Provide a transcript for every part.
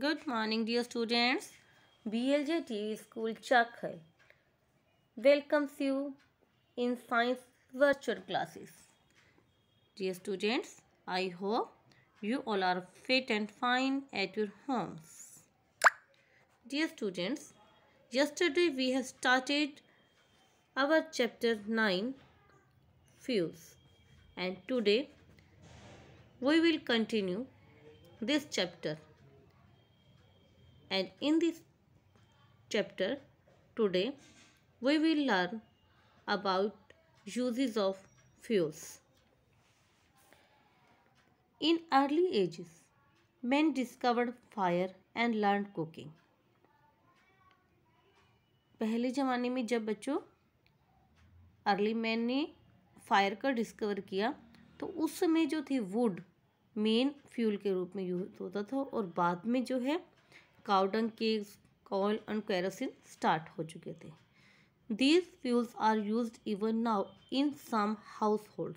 Good morning dear students. BLJT school Chakhai welcomes you in science virtual classes. Dear students, I hope you all are fit and fine at your homes. Dear students, yesterday we have started our chapter 9 fuels and today we will continue this chapter and in this chapter today we will learn about uses of fuels in early ages men discovered fire and learned cooking पहले ज़माने में जब बच्चों early man ने fire का discover किया तो उस समय जो थी वुड मेन फ्यूल के रूप में यूज होता था और बाद में जो है cow dung cakes oil and kerosene start हो चुके थे these fuels are use even now in some household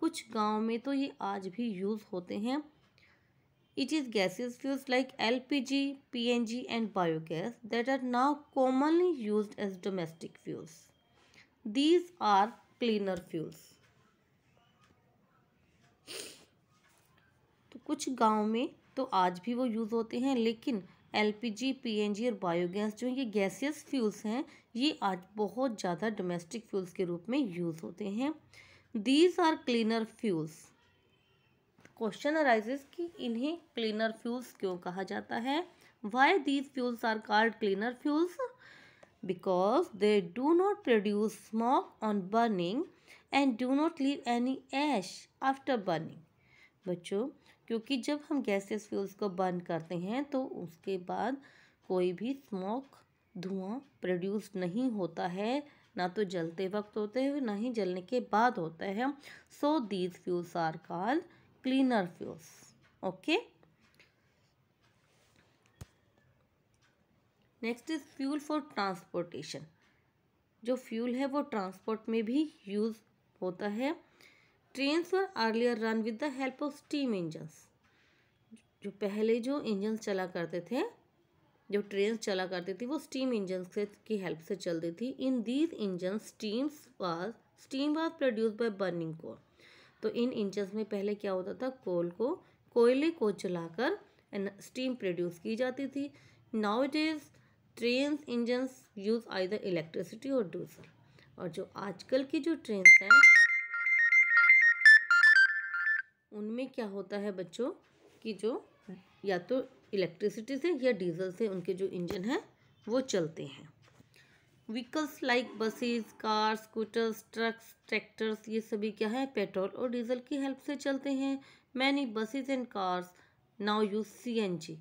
कुछ गाँव में तो ये आज भी यूज़ होते हैं it is gases fuels like L P G P N G and biogas that are now commonly use as domestic fuels these are cleaner fuels तो कुछ गाँव में तो आज भी वो यूज़ होते हैं लेकिन एलपीजी, पीएनजी और बायोगैस जो ये गैसियस फ्यूल्स हैं ये आज बहुत ज़्यादा डोमेस्टिक फ्यूल्स के रूप में यूज़ होते हैं these are cleaner fuels question arises कि इन्हें क्लीनर फ्यूल्स क्यों कहा जाता है why these fuels are called cleaner fuels because they do not produce smoke on burning and do not leave any ash after burning बच्चों क्योंकि जब हम गैसेस फ्यूल्स को बर्न करते हैं तो उसके बाद कोई भी स्मोक धुआं प्रोड्यूस नहीं होता है ना तो जलते वक्त होते हैं ना ही जलने के बाद होता है so these fuels are call cleaner fuels okay next is fuel for transportation जो फ्यूल है वो ट्रांसपोर्ट में भी यूज़ होता है trains were earlier run with the help of steam engines जो पहले जो इंजन चला करते थे जो ट्रेन चला करती थी वो स्टीम इंजन से की हेल्प से चलती थी in these engine steams was steam was produce by burning coal तो इन इंजन में पहले क्या होता था कोल को कोयले को जलाकर स्टीम प्रोड्यूस की जाती थी now it is train engines use the electricity और डूजल और जो आजकल की जो ट्रेन हैं उनमें क्या होता है बच्चों कि जो या तो इलेक्ट्रिसिटी से या डीजल से उनके जो इंजन हैं वो चलते हैं vehicles like buses car scooters trucks tractors ये सभी क्या है पेट्रोल और डीजल की हेल्प से चलते हैं many buses and cars now use CNG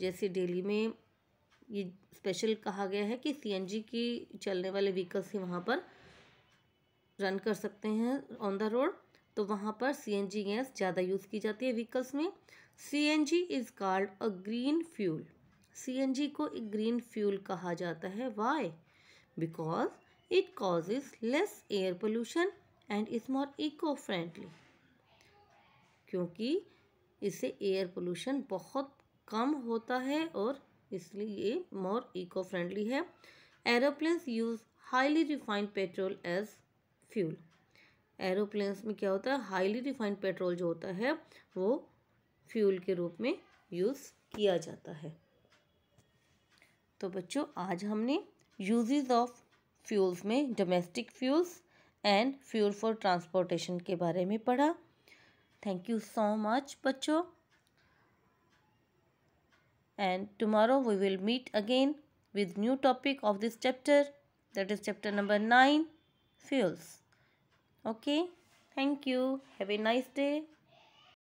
जैसे दिल्ली में ये स्पेशल कहा गया है कि सीएनजी की चलने वाले व्हीकल्स ही वहाँ पर रन कर सकते हैं ऑन द रोड तो वहाँ पर सी एन जी गैस ज़्यादा यूज़ की जाती है व्हीकल्स में C N G is called a green fuel C N G को एक ग्रीन फ्यूल कहा जाता है why because it causes less air pollution and is more eco friendly क्योंकि इससे एयर पोल्यूशन बहुत कम होता है और इसलिए ये मोर इको फ्रेंडली है aeroplanes use highly refined petrol as fuel aeroplanes में क्या होता है हाईली रिफाइंड पेट्रोल जो होता है वो फ्यूल के रूप में यूज़ किया जाता है तो बच्चों आज हमने यूजेस ऑफ फ्यूल्स में domestic fuels and fuel for transportation के बारे में पढ़ा थैंक यू सो मच बच्चों and tomorrow we will meet again with new topic of this chapter that is chapter number nine fuels okay thank you have a nice day